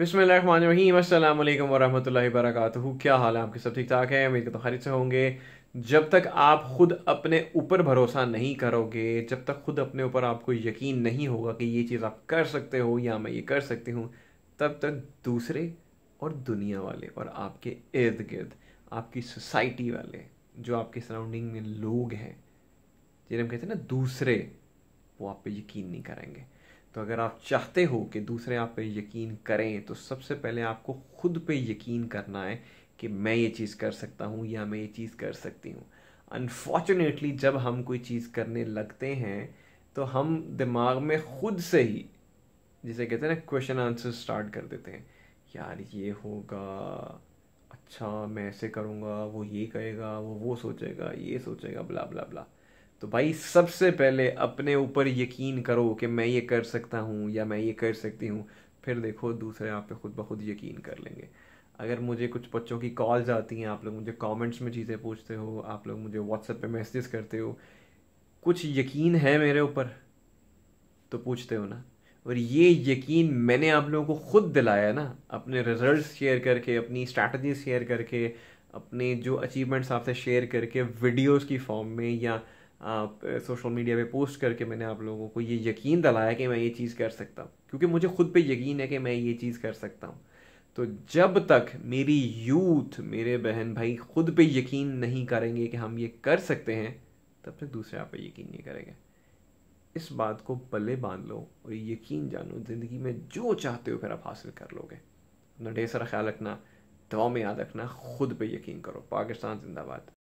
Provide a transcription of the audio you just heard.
बिसमीम अल्लाम वरहमल वरक क्या हाल है आपके सब ठीक ठाक है उम्मीद तो हूँ खरीद से होंगे जब तक आप खुद अपने ऊपर भरोसा नहीं करोगे जब तक खुद अपने ऊपर आपको यकीन नहीं होगा कि ये चीज़ आप कर सकते हो या मैं ये कर सकती हूँ तब तक दूसरे और दुनिया वाले और आपके इर्द गिर्द आपकी सोसाइटी वाले जो आपके सराउंडिंग में लोग हैं जिन्हें हम कहते हैं ना दूसरे वो आप पे यकीन नहीं करेंगे तो अगर आप चाहते हो कि दूसरे आप पे यकीन करें तो सबसे पहले आपको खुद पे यकीन करना है कि मैं ये चीज़ कर सकता हूँ या मैं ये चीज़ कर सकती हूँ अनफॉर्चुनेटली जब हम कोई चीज़ करने लगते हैं तो हम दिमाग में खुद से ही जिसे कहते हैं ना क्वेश्चन आंसर स्टार्ट कर देते हैं यार ये होगा अच्छा मैं ऐसे करूँगा वो ये कहेगा वो वो सोचेगा ये सोचेगा बला बला बुला तो भाई सबसे पहले अपने ऊपर यकीन करो कि मैं ये कर सकता हूँ या मैं ये कर सकती हूँ फिर देखो दूसरे आप पे खुद ब खुद यकीन कर लेंगे अगर मुझे कुछ बच्चों की कॉल्स आती हैं आप लोग मुझे कमेंट्स में चीज़ें पूछते हो आप लोग मुझे व्हाट्सएप पे मैसेज करते हो कुछ यकीन है मेरे ऊपर तो पूछते हो ना और ये यकीन मैंने आप लोगों को खुद दिलाया ना अपने रिजल्ट शेयर करके अपनी स्ट्रैटेजी शेयर करके अपने जो अचीवमेंट्स आपसे शेयर करके वीडियोज़ की फॉर्म में या सोशल मीडिया पे पोस्ट करके मैंने आप लोगों को ये यकीन दिलाया कि मैं ये चीज़ कर सकता हूँ क्योंकि मुझे खुद पे यकीन है कि मैं ये चीज़ कर सकता हूँ तो जब तक मेरी यूथ मेरे बहन भाई खुद पे यकीन नहीं करेंगे कि हम ये कर सकते हैं तब तक दूसरे आप पे यकीन नहीं करेंगे इस बात को पल्ले बांध लो और यकीन जानो ज़िंदगी में जो चाहते हो फिर आप हासिल कर लोगे अपना ढेर सारा ख्याल रखना दवाओं में याद रखना खुद पे यकीन करो पाकिस्तान जिंदाबाद